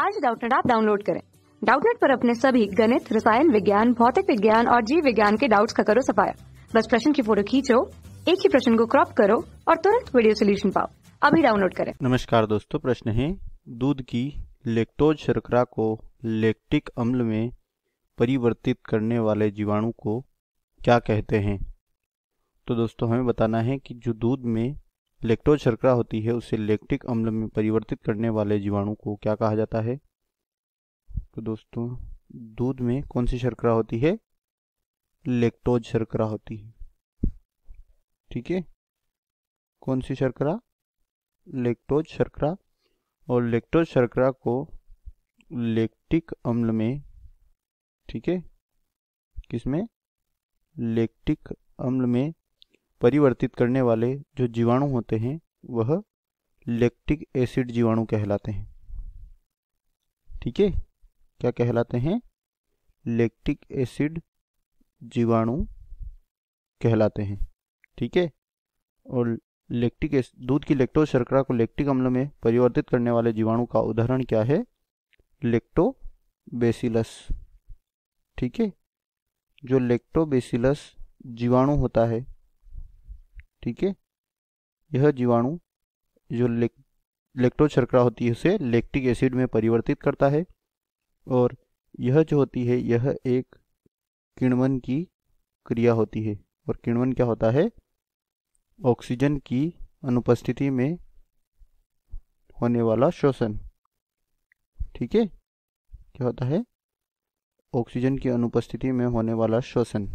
आज डाउटनेट आप डाउनलोड करें डाउटनेट पर अपने सभी गणित रसायन विज्ञान भौतिक विज्ञान और जीव विज्ञान के डाउट्स का करो सफाया बस प्रश्न की फोटो खींचो एक ही प्रश्न को क्रॉप करो और तुरंत वीडियो सोल्यूशन पाओ अभी डाउनलोड करें नमस्कार दोस्तों प्रश्न है दूध की लेक्टोज शर्करा को लेक्टिक अम्ल में परिवर्तित करने वाले जीवाणु को क्या कहते हैं तो दोस्तों हमें बताना है कि जो दूध में लेक्टोज शर्करा होती है उसे लेक्टिक अम्ल में परिवर्तित करने वाले जीवाणु को क्या कहा जाता है तो दोस्तों दूध में कौन सी शर्करा होती है लेक्टोज शर्करा होती है ठीक है कौन सी शर्करा लेक्टोज शर्करा और लेक्टोज शर्करा को लेक्टिक अम्ल में ठीक है किसमें लेक्टिक अम्ल में परिवर्तित करने वाले जो जीवाणु होते हैं वह लैक्टिक एसिड जीवाणु कहलाते हैं ठीक है क्या कहलाते हैं लैक्टिक एसिड जीवाणु कहलाते हैं ठीक है और लैक्टिक दूध की लेक्टो शर्करा को लैक्टिक अम्ल में परिवर्तित करने वाले जीवाणु का उदाहरण क्या है लेक्टोबेसिलस ठीक है जो लेक्टोबेसिलस जीवाणु होता है ठीक है यह जीवाणु जो लेक, लेक्टो शर्करा होती है उसे लेक्टिक एसिड में परिवर्तित करता है और यह जो होती है यह एक किण्वन की क्रिया होती है और किण्वन क्या होता है ऑक्सीजन की अनुपस्थिति में होने वाला शोषण ठीक है क्या होता है ऑक्सीजन की अनुपस्थिति में होने वाला शोषण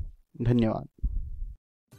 धन्यवाद